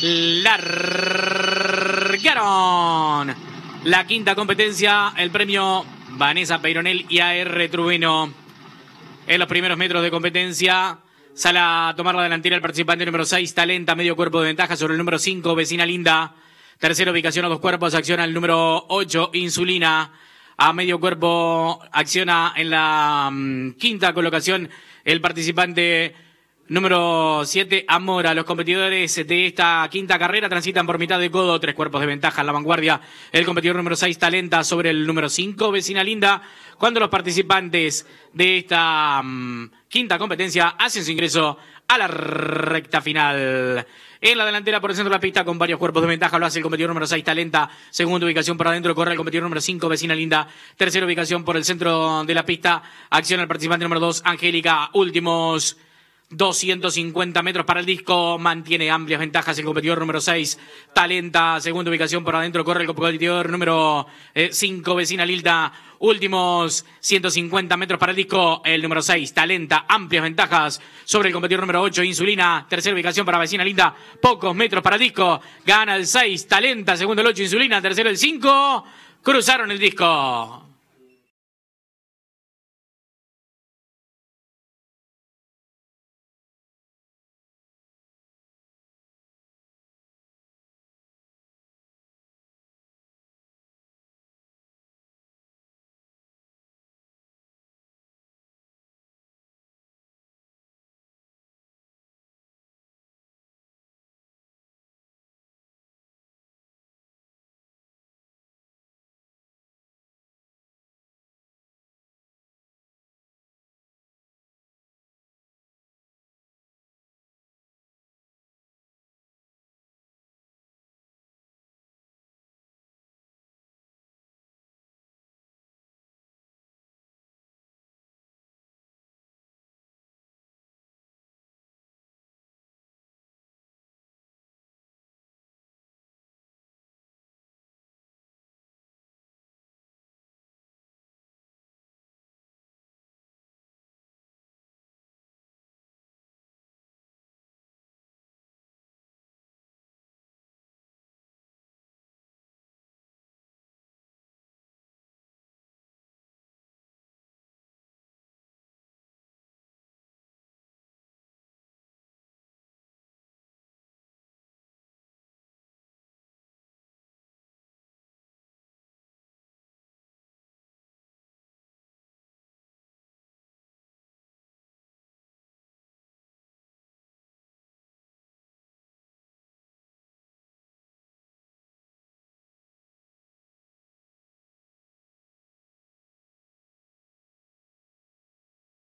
Largaron la quinta competencia, el premio Vanessa Peironel y AR Trubeno. En los primeros metros de competencia sale a tomar la delantera el participante número 6, Talenta, medio cuerpo de ventaja sobre el número 5, Vecina Linda. Tercera ubicación a dos cuerpos, acciona el número 8, Insulina. A medio cuerpo acciona en la mm, quinta colocación el participante Número 7, Amora. Los competidores de esta quinta carrera transitan por mitad de codo, tres cuerpos de ventaja en la vanguardia. El competidor número 6, Talenta, sobre el número 5, Vecina Linda. Cuando los participantes de esta mm, quinta competencia hacen su ingreso a la recta final. En la delantera por el centro de la pista con varios cuerpos de ventaja lo hace el competidor número 6, Talenta. Segunda ubicación por adentro corre el competidor número 5, Vecina Linda. Tercera ubicación por el centro de la pista. Acción al participante número 2, Angélica. Últimos 250 metros para el disco, mantiene amplias ventajas el competidor número 6, Talenta, segunda ubicación por adentro, corre el competidor número 5, eh, Vecina Lilda, últimos 150 metros para el disco, el número 6, Talenta, amplias ventajas sobre el competidor número 8, Insulina, tercera ubicación para Vecina Linda, pocos metros para el disco, gana el 6, Talenta, segundo el 8, Insulina, tercero el 5, cruzaron el disco.